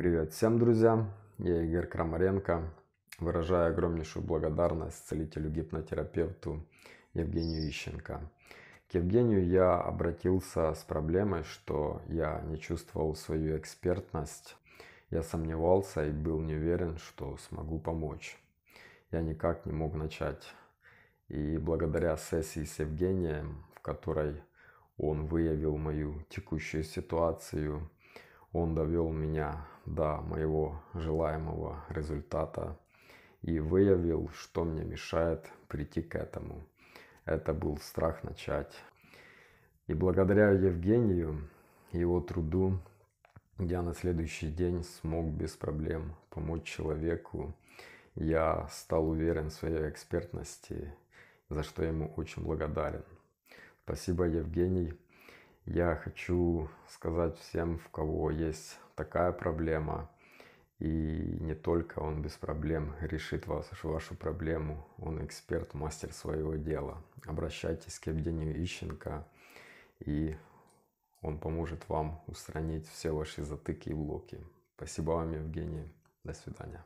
Привет всем, друзья! Я Игорь Крамаренко. Выражаю огромнейшую благодарность целителю-гипнотерапевту Евгению Ищенко. К Евгению я обратился с проблемой, что я не чувствовал свою экспертность. Я сомневался и был не уверен, что смогу помочь. Я никак не мог начать. И благодаря сессии с Евгением, в которой он выявил мою текущую ситуацию, он довел меня до моего желаемого результата и выявил, что мне мешает прийти к этому. Это был страх начать. И благодаря Евгению и его труду я на следующий день смог без проблем помочь человеку. Я стал уверен в своей экспертности, за что ему очень благодарен. Спасибо, Евгений. Я хочу сказать всем, в кого есть такая проблема, и не только он без проблем решит вас, вашу проблему, он эксперт, мастер своего дела. Обращайтесь к Евгению Ищенко, и он поможет вам устранить все ваши затыки и блоки. Спасибо вам, Евгений. До свидания.